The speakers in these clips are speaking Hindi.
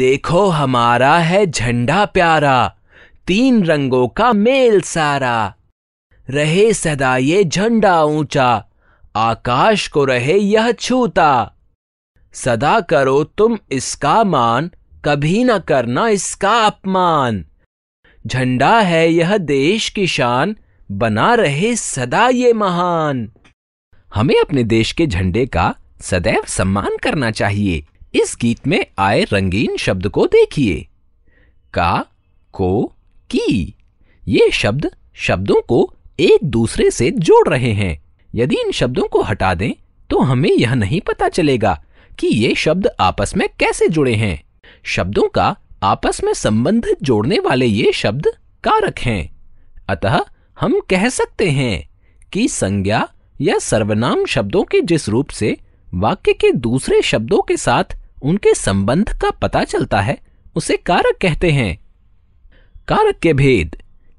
देखो हमारा है झंडा प्यारा तीन रंगों का मेल सारा रहे सदा ये झंडा ऊंचा आकाश को रहे यह छूता सदा करो तुम इसका मान कभी न करना इसका अपमान झंडा है यह देश की शान बना रहे सदा ये महान हमें अपने देश के झंडे का सदैव सम्मान करना चाहिए इस गीत में आए रंगीन शब्द को देखिए का को की ये शब्द शब्दों को एक दूसरे से जोड़ रहे हैं यदि इन शब्दों को हटा दें तो हमें यह नहीं पता चलेगा कि ये शब्द आपस में कैसे जुड़े हैं शब्दों का आपस में संबंध जोड़ने वाले ये शब्द कारक हैं अतः हम कह सकते हैं कि संज्ञा या सर्वनाम शब्दों के जिस रूप से वाक्य के दूसरे शब्दों के साथ उनके संबंध का पता चलता है उसे कारक कहते हैं कारक के भेद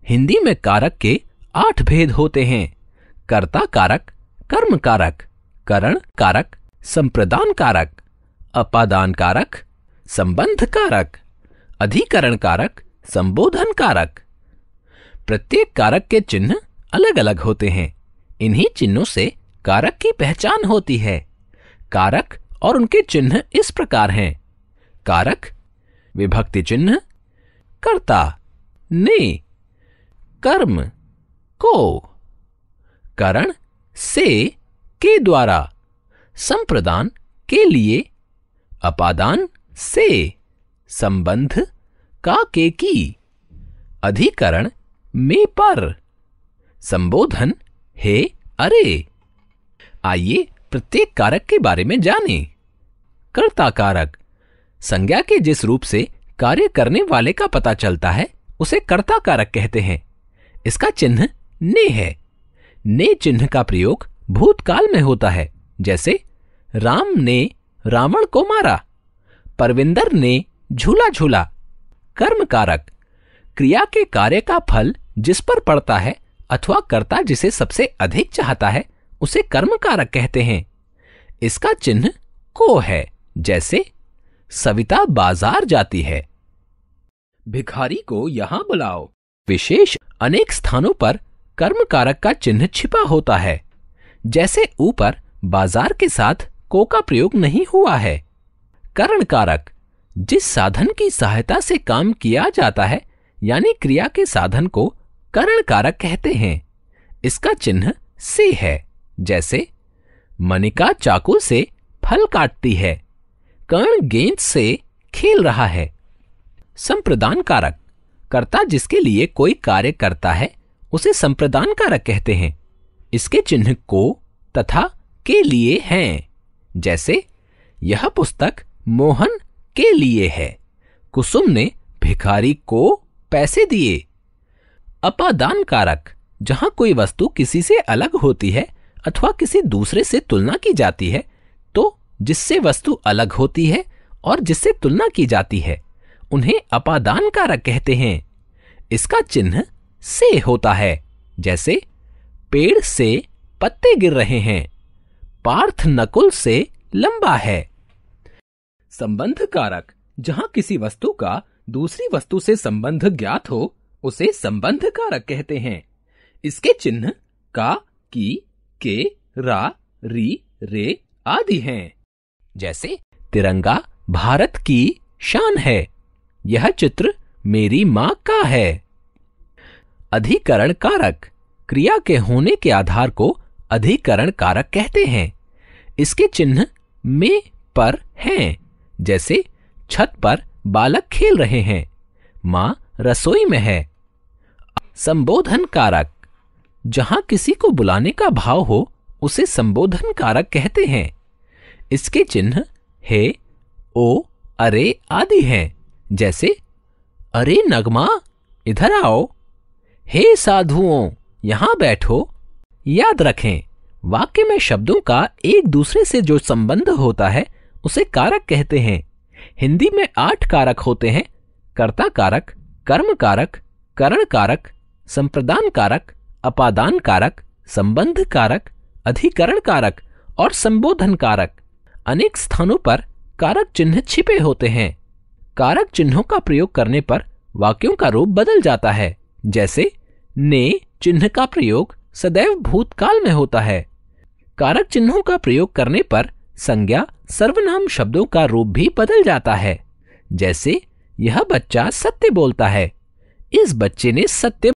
हिंदी में कारक के आठ भेद होते हैं कर्ता कारक कर्म कारक करण कारक संप्रदान कारक अपादान कारक संबंध कारक अधिकरण कारक संबोधन कारक प्रत्येक कारक के चिन्ह अलग अलग होते हैं इन्हीं चिन्हों से कारक की पहचान होती है कारक और उनके चिन्ह इस प्रकार हैं कारक विभक्ति चिन्ह कर्ता ने कर्म को करण से के द्वारा संप्रदान के लिए अपादान से संबंध का के की अधिकरण में पर संबोधन हे अरे आइए प्रत्येक कारक के बारे में जानें कर्ता कारक संज्ञा के जिस रूप से कार्य करने वाले का पता चलता है उसे कर्ता कारक कहते हैं इसका चिन्ह ने है ने चिन्ह का प्रयोग भूतकाल में होता है जैसे राम ने रावण को मारा परविंदर ने झूला झूला कर्म कारक क्रिया के कार्य का फल जिस पर पड़ता है अथवा कर्ता जिसे सबसे अधिक चाहता है उसे कर्म कारक कहते हैं इसका चिन्ह को है जैसे सविता बाजार जाती है भिखारी को यहां बुलाओ विशेष अनेक स्थानों पर कर्म कारक का चिन्ह छिपा होता है जैसे ऊपर बाजार के साथ को का प्रयोग नहीं हुआ है करण कारक जिस साधन की सहायता से काम किया जाता है यानी क्रिया के साधन को करण कारक कहते हैं इसका चिन्ह से है जैसे मनिका चाकू से फल काटती है कर्ण गेंद से खेल रहा है संप्रदान कारक कर्ता जिसके लिए कोई कार्य करता है उसे संप्रदान कारक कहते हैं इसके चिन्ह को तथा के लिए हैं जैसे यह पुस्तक मोहन के लिए है कुसुम ने भिखारी को पैसे दिए अपादान कारक जहां कोई वस्तु किसी से अलग होती है अथवा किसी दूसरे से तुलना की जाती है जिससे वस्तु अलग होती है और जिससे तुलना की जाती है उन्हें अपादान कारक कहते हैं इसका चिन्ह से होता है जैसे पेड़ से पत्ते गिर रहे हैं पार्थ नकुल से लंबा है संबंध कारक जहां किसी वस्तु का दूसरी वस्तु से संबंध ज्ञात हो उसे संबंध कारक कहते हैं इसके चिन्ह का की के रा री रे आदि हैं जैसे तिरंगा भारत की शान है यह चित्र मेरी मां का है अधिकरण कारक क्रिया के होने के आधार को अधिकरण कारक कहते हैं इसके चिन्ह में पर हैं जैसे छत पर बालक खेल रहे हैं मां रसोई में है संबोधन कारक जहां किसी को बुलाने का भाव हो उसे संबोधन कारक कहते हैं इसके चिन्ह हे ओ अरे आदि हैं जैसे अरे नगमा इधर आओ हे साधुओं यहां बैठो याद रखें वाक्य में शब्दों का एक दूसरे से जो संबंध होता है उसे कारक कहते हैं हिंदी में आठ कारक होते हैं कर्ता कारक कर्म कारक करण कारक संप्रदान कारक अपादान कारक संबंध कारक अधिकरण कारक और संबोधन कारक अनेक स्थानों पर कारक चिन्ह छिपे होते हैं कारक चिन्हों का प्रयोग करने पर वाक्यों का रूप बदल जाता है जैसे ने चिन्ह का प्रयोग सदैव भूतकाल में होता है कारक चिन्हों का प्रयोग करने पर संज्ञा सर्वनाम शब्दों का रूप भी बदल जाता है जैसे यह बच्चा सत्य बोलता है इस बच्चे ने सत्य